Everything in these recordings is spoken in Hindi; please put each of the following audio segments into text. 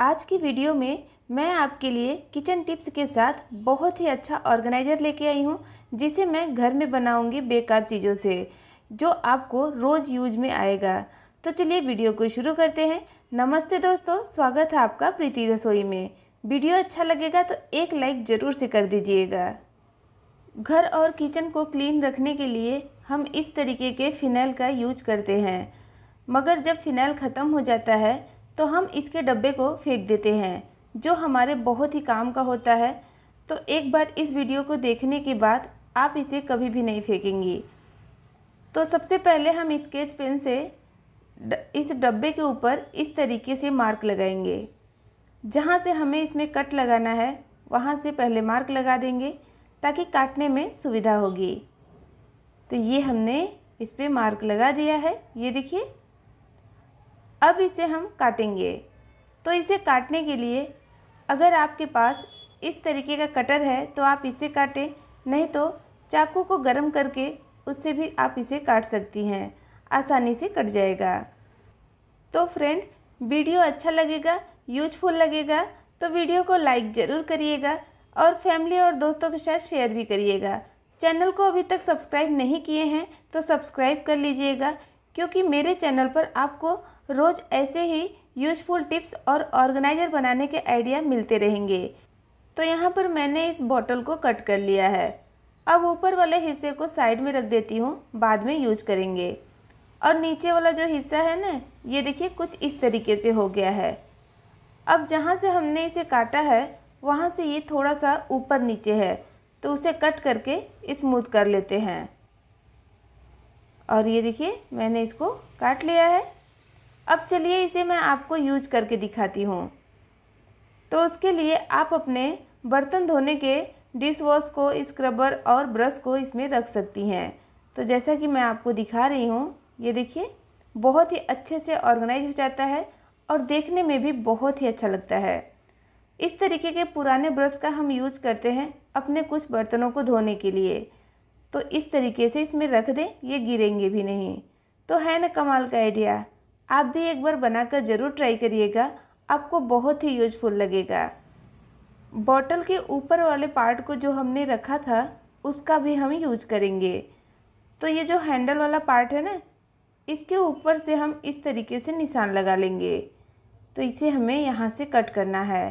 आज की वीडियो में मैं आपके लिए किचन टिप्स के साथ बहुत ही अच्छा ऑर्गेनाइज़र लेके आई हूँ जिसे मैं घर में बनाऊँगी बेकार चीज़ों से जो आपको रोज़ यूज में आएगा तो चलिए वीडियो को शुरू करते हैं नमस्ते दोस्तों स्वागत है आपका प्रीति रसोई में वीडियो अच्छा लगेगा तो एक लाइक ज़रूर से कर दीजिएगा घर और किचन को क्लीन रखने के लिए हम इस तरीके के फिनाइल का यूज करते हैं मगर जब फिनाइल ख़त्म हो जाता है तो हम इसके डब्बे को फेंक देते हैं जो हमारे बहुत ही काम का होता है तो एक बार इस वीडियो को देखने के बाद आप इसे कभी भी नहीं फेंकेंगी तो सबसे पहले हम स्केच पेन से इस डब्बे के ऊपर इस तरीके से मार्क लगाएंगे जहाँ से हमें इसमें कट लगाना है वहाँ से पहले मार्क लगा देंगे ताकि काटने में सुविधा होगी तो ये हमने इस पर मार्क लगा दिया है ये देखिए अब इसे हम काटेंगे तो इसे काटने के लिए अगर आपके पास इस तरीके का कटर है तो आप इसे काटें नहीं तो चाकू को गर्म करके उससे भी आप इसे काट सकती हैं आसानी से कट जाएगा तो फ्रेंड वीडियो अच्छा लगेगा यूजफुल लगेगा तो वीडियो को लाइक ज़रूर करिएगा और फैमिली और दोस्तों के साथ शेयर भी करिएगा चैनल को अभी तक सब्सक्राइब नहीं किए हैं तो सब्सक्राइब कर लीजिएगा क्योंकि मेरे चैनल पर आपको रोज़ ऐसे ही यूजफुल टिप्स और ऑर्गेनाइजर बनाने के आइडिया मिलते रहेंगे तो यहाँ पर मैंने इस बॉटल को कट कर लिया है अब ऊपर वाले हिस्से को साइड में रख देती हूँ बाद में यूज करेंगे और नीचे वाला जो हिस्सा है ना ये देखिए कुछ इस तरीके से हो गया है अब जहाँ से हमने इसे काटा है वहाँ से ये थोड़ा सा ऊपर नीचे है तो उसे कट करके स्मूथ कर लेते हैं और ये देखिए मैंने इसको काट लिया है अब चलिए इसे मैं आपको यूज करके दिखाती हूँ तो उसके लिए आप अपने बर्तन धोने के डिश वॉश को स्क्रबर और ब्रश को इसमें रख सकती हैं तो जैसा कि मैं आपको दिखा रही हूँ ये देखिए बहुत ही अच्छे से ऑर्गेनाइज हो जाता है और देखने में भी बहुत ही अच्छा लगता है इस तरीके के पुराने ब्रश का हम यूज करते हैं अपने कुछ बर्तनों को धोने के लिए तो इस तरीके से इसमें रख दें ये गिरेंगे भी नहीं तो है ना कमाल का आइडिया आप भी एक बार बनाकर ज़रूर ट्राई करिएगा आपको बहुत ही यूजफुल लगेगा बॉटल के ऊपर वाले पार्ट को जो हमने रखा था उसका भी हम यूज करेंगे तो ये जो हैंडल वाला पार्ट है ना इसके ऊपर से हम इस तरीके से निशान लगा लेंगे तो इसे हमें यहाँ से कट करना है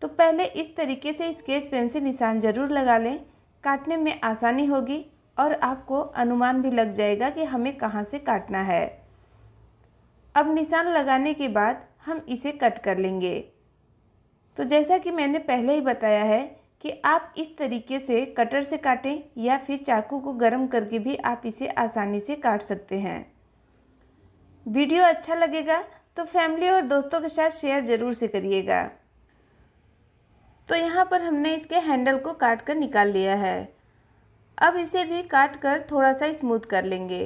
तो पहले इस तरीके से स्केच पेन से निशान ज़रूर लगा लें काटने में आसानी होगी और आपको अनुमान भी लग जाएगा कि हमें कहाँ से काटना है अब निशान लगाने के बाद हम इसे कट कर लेंगे तो जैसा कि मैंने पहले ही बताया है कि आप इस तरीके से कटर से काटें या फिर चाकू को गर्म करके भी आप इसे आसानी से काट सकते हैं वीडियो अच्छा लगेगा तो फैमिली और दोस्तों के साथ शेयर ज़रूर से करिएगा तो यहाँ पर हमने इसके हैंडल को काट कर निकाल लिया है अब इसे भी काट कर थोड़ा सा स्मूथ कर लेंगे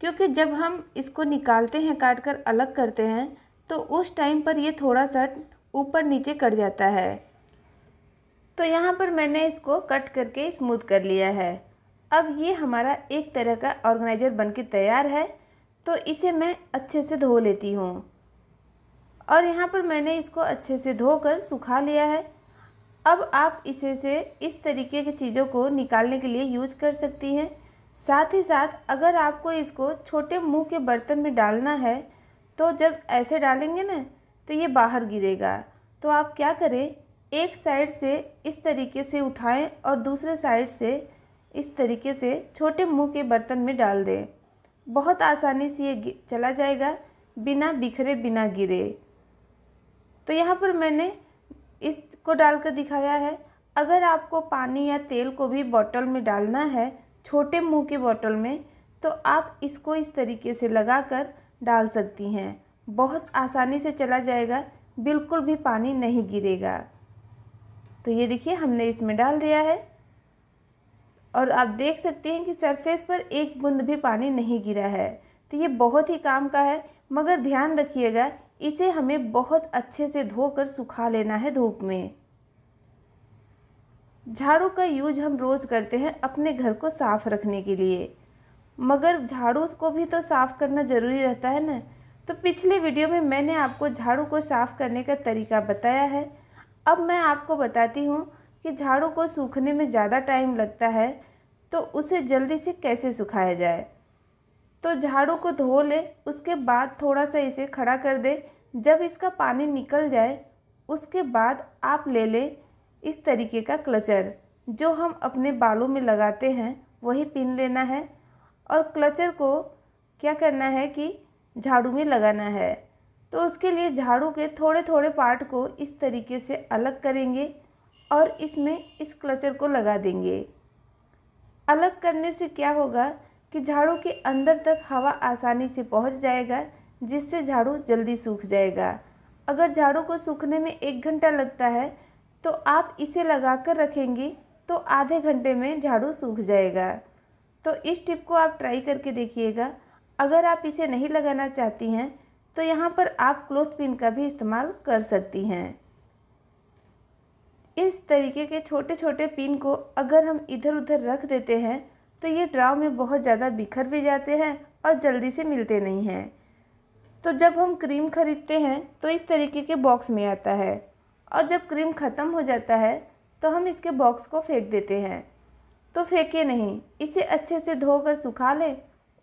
क्योंकि जब हम इसको निकालते हैं काट कर अलग करते हैं तो उस टाइम पर ये थोड़ा सा ऊपर नीचे कट जाता है तो यहाँ पर मैंने इसको कट करके स्मूथ कर लिया है अब ये हमारा एक तरह का ऑर्गेनाइज़र बनके तैयार है तो इसे मैं अच्छे से धो लेती हूँ और यहाँ पर मैंने इसको अच्छे से धोकर सुखा लिया है अब आप इसे से इस तरीके की चीज़ों को निकालने के लिए यूज कर सकती हैं साथ ही साथ अगर आपको इसको छोटे मुंह के बर्तन में डालना है तो जब ऐसे डालेंगे ना तो ये बाहर गिरेगा तो आप क्या करें एक साइड से इस तरीके से उठाएं और दूसरे साइड से इस तरीके से छोटे मुंह के बर्तन में डाल दें बहुत आसानी से ये चला जाएगा बिना बिखरे बिना गिरे तो यहाँ पर मैंने इसको डालकर दिखाया है अगर आपको पानी या तेल को भी बॉटल में डालना है छोटे मुंह के बॉटल में तो आप इसको इस तरीके से लगाकर डाल सकती हैं बहुत आसानी से चला जाएगा बिल्कुल भी पानी नहीं गिरेगा तो ये देखिए हमने इसमें डाल दिया है और आप देख सकते हैं कि सरफेस पर एक बूंद भी पानी नहीं गिरा है तो ये बहुत ही काम का है मगर ध्यान रखिएगा इसे हमें बहुत अच्छे से धोकर सुखा लेना है धूप में झाड़ू का यूज हम रोज़ करते हैं अपने घर को साफ़ रखने के लिए मगर झाड़ू को भी तो साफ़ करना ज़रूरी रहता है ना तो पिछले वीडियो में मैंने आपको झाड़ू को साफ़ करने का तरीका बताया है अब मैं आपको बताती हूँ कि झाड़ू को सूखने में ज़्यादा टाइम लगता है तो उसे जल्दी से कैसे सुखाया जाए तो झाड़ू को धो ले उसके बाद थोड़ा सा इसे खड़ा कर दे जब इसका पानी निकल जाए उसके बाद आप ले लें इस तरीके का क्लचर जो हम अपने बालों में लगाते हैं वही पिन लेना है और क्लचर को क्या करना है कि झाड़ू में लगाना है तो उसके लिए झाड़ू के थोड़े थोड़े पार्ट को इस तरीके से अलग करेंगे और इसमें इस क्लचर को लगा देंगे अलग करने से क्या होगा कि झाड़ू के अंदर तक हवा आसानी से पहुंच जाएगा जिससे झाड़ू जल्दी सूख जाएगा अगर झाड़ू को सूखने में एक घंटा लगता है तो आप इसे लगा कर रखेंगी तो आधे घंटे में झाड़ू सूख जाएगा तो इस टिप को आप ट्राई करके देखिएगा अगर आप इसे नहीं लगाना चाहती हैं तो यहाँ पर आप क्लोथ पिन का भी इस्तेमाल कर सकती हैं इस तरीके के छोटे छोटे पिन को अगर हम इधर उधर रख देते हैं तो ये ड्राव में बहुत ज़्यादा बिखर भी जाते हैं और जल्दी से मिलते नहीं हैं तो जब हम क्रीम खरीदते हैं तो इस तरीके के बॉक्स में आता है और जब क्रीम ख़त्म हो जाता है तो हम इसके बॉक्स को फेंक देते हैं तो फेंके नहीं इसे अच्छे से धोकर सुखा लें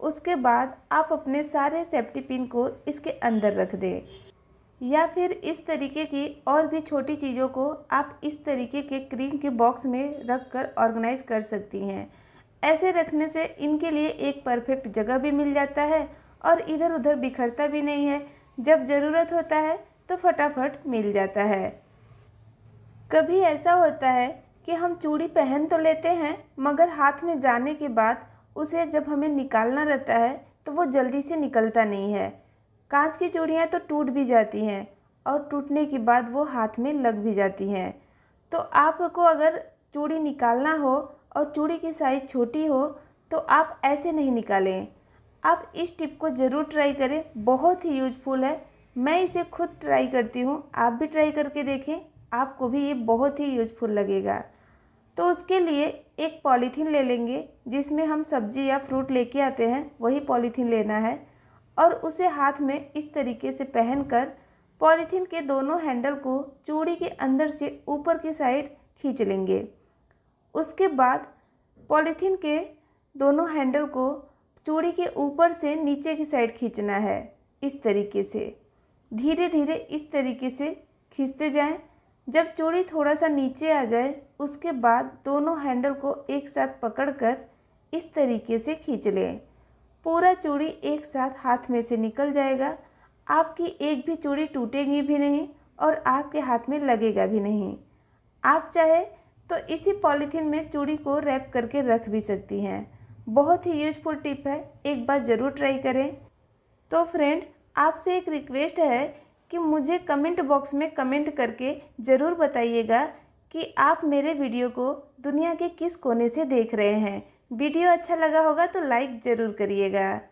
उसके बाद आप अपने सारे सेफ्टी पिन को इसके अंदर रख दें या फिर इस तरीके की और भी छोटी चीज़ों को आप इस तरीके के क्रीम के बॉक्स में रख कर ऑर्गेनाइज़ कर सकती हैं ऐसे रखने से इनके लिए एक परफेक्ट जगह भी मिल जाता है और इधर उधर बिखरता भी नहीं है जब ज़रूरत होता है तो फटाफट मिल जाता है कभी ऐसा होता है कि हम चूड़ी पहन तो लेते हैं मगर हाथ में जाने के बाद उसे जब हमें निकालना रहता है तो वो जल्दी से निकलता नहीं है कांच की चूड़ियाँ तो टूट भी जाती हैं और टूटने के बाद वो हाथ में लग भी जाती हैं तो आपको अगर चूड़ी निकालना हो और चूड़ी की साइज़ छोटी हो तो आप ऐसे नहीं निकालें आप इस टिप को ज़रूर ट्राई करें बहुत ही यूजफुल है मैं इसे खुद ट्राई करती हूँ आप भी ट्राई करके देखें आपको भी ये बहुत ही यूजफुल लगेगा तो उसके लिए एक पॉलीथीन ले लेंगे जिसमें हम सब्जी या फ्रूट लेके आते हैं वही पॉलीथीन लेना है और उसे हाथ में इस तरीके से पहनकर पॉलीथीन के दोनों हैंडल को चूड़ी के अंदर से ऊपर की साइड खींच लेंगे उसके बाद पॉलीथीन के दोनों हैंडल को चूड़ी के ऊपर से नीचे की साइड खींचना है इस तरीके से धीरे धीरे इस तरीके से खींचते जाएं जब चूड़ी थोड़ा सा नीचे आ जाए उसके बाद दोनों हैंडल को एक साथ पकड़कर इस तरीके से खींच लें पूरा चूड़ी एक साथ हाथ में से निकल जाएगा आपकी एक भी चूड़ी टूटेगी भी नहीं और आपके हाथ में लगेगा भी नहीं आप चाहे तो इसी पॉलीथीन में चूड़ी को रैप करके रख भी सकती हैं बहुत ही यूजफुल टिप है एक बार ज़रूर ट्राई करें तो फ्रेंड आपसे एक रिक्वेस्ट है कि मुझे कमेंट बॉक्स में कमेंट करके ज़रूर बताइएगा कि आप मेरे वीडियो को दुनिया के किस कोने से देख रहे हैं वीडियो अच्छा लगा होगा तो लाइक ज़रूर करिएगा